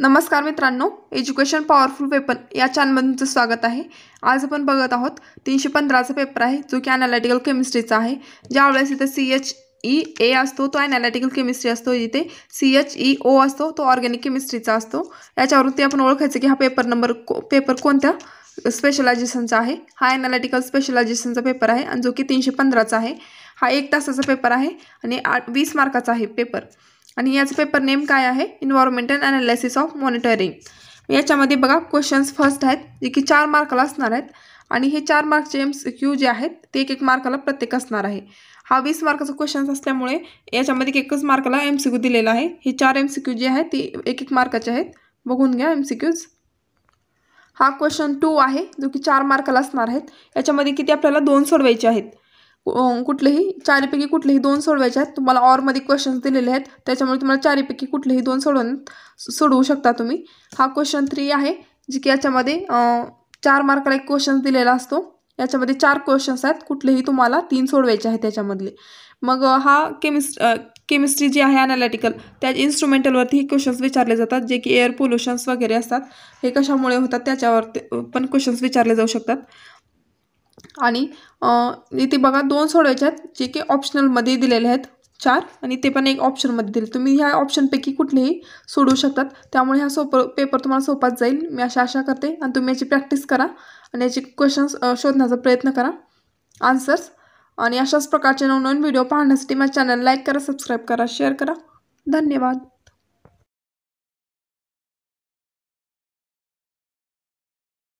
नमस्कार मित्रांनो education powerful weapon या चॅनलमध्ये तुमचं स्वागत आहे आज आपण बघत आहोत तीनशे पंधराचा पेपर आहे जो की अनालिटिकल केमिस्ट्रीचा आहे ज्या वेळेस इथे सी एच ई ए असतो तो अनालिटिकल केमिस्ट्री असतो जिथे सी एच ई ओ असतो तो ऑर्गॅनिक केमिस्ट्रीचा असतो याच्यावरून आपण ओळखायचं की हा पेपर नंबर को पेपर कोणत्या स्पेशलायझेशनचा आहे हा अनालिटिकल स्पेशलायझेशनचा पेपर आहे आणि जो की तीनशे पंधराचा आहे हा एक तासाचा पेपर आहे आणि आठ वीस मार्काचा आहे पेपर आणि याचं पेपर नेम काय आहे इन्व्हायरमेंटल अनालिसिस ऑफ मॉनिटरिंग याच्यामध्ये बघा क्वेश्चन्स फर्स्ट आहेत जे की चार मार्काला असणार आहेत आणि हे चार मार्कचे एम्स क्यू जे आहेत ते एक एक मार्काला प्रत्येक असणार आहे हा वीस मार्काचा क्वेश्चन्स असल्यामुळे याच्यामध्ये एकच मार्काला एम सी क्यू दिलेला आहे हे चार एम सी क्यू जे आहेत ते एक एक मार्काचे आहेत बघून घ्या एम सी क्यूज हा क्वेश्चन टू आहे जो की चार मार्काला असणार आहेत याच्यामध्ये किती आपल्याला दोन सोडवायचे आहेत कुठलेही चारीपैकी कुठलेही दोन सोडवायचे आहेत तुम्हाला ऑरमध्ये क्वेश्चन्स दिलेले आहेत त्याच्यामुळे तुम्हाला चारीपैकी कुठलेही दोन सोडवून सोडवू शकता तुम्ही हा क्वेश्चन थ्री आहे जे की याच्यामध्ये चार मार्काला एक क्वेश्चन दिलेला असतो याच्यामध्ये चार क्वेश्चन्स आहेत कुठलेही तुम्हाला तीन सोडवायचे आहेत त्याच्यामधले मग हा केमिस्ट केमिस्ट्री जी आहे अनालिटिकल त्या इन्स्ट्रुमेंटलवरती क्वेश्चन्स विचारले जातात जे की एअर पोल्युशन्स वगैरे असतात हे कशामुळे होतात त्याच्यावरती पण क्वेश्चन्स विचारले जाऊ शकतात आणि इथे बघा दोन सोडवायच्या आहेत जे की ऑप्शनलमध्ये दिलेले आहेत चार आणि ते पण एक ऑप्शनमध्ये दिले तुम्ही ह्या ऑप्शनपैकी कुठलेही सोडवू शकतात त्यामुळे हा सोप पेपर तुम्हाला सोपात जाईल मी अशा आशा करते आणि तुम्ही याची प्रॅक्टिस करा आणि याचे क्वेश्चन्स शोधण्याचा प्रयत्न करा आन्सर्स आणि अशाच प्रकारचे नवनवीन व्हिडिओ पाहण्यासाठी माझ्या चॅनल लाईक करा सबस्क्राईब करा शेअर करा धन्यवाद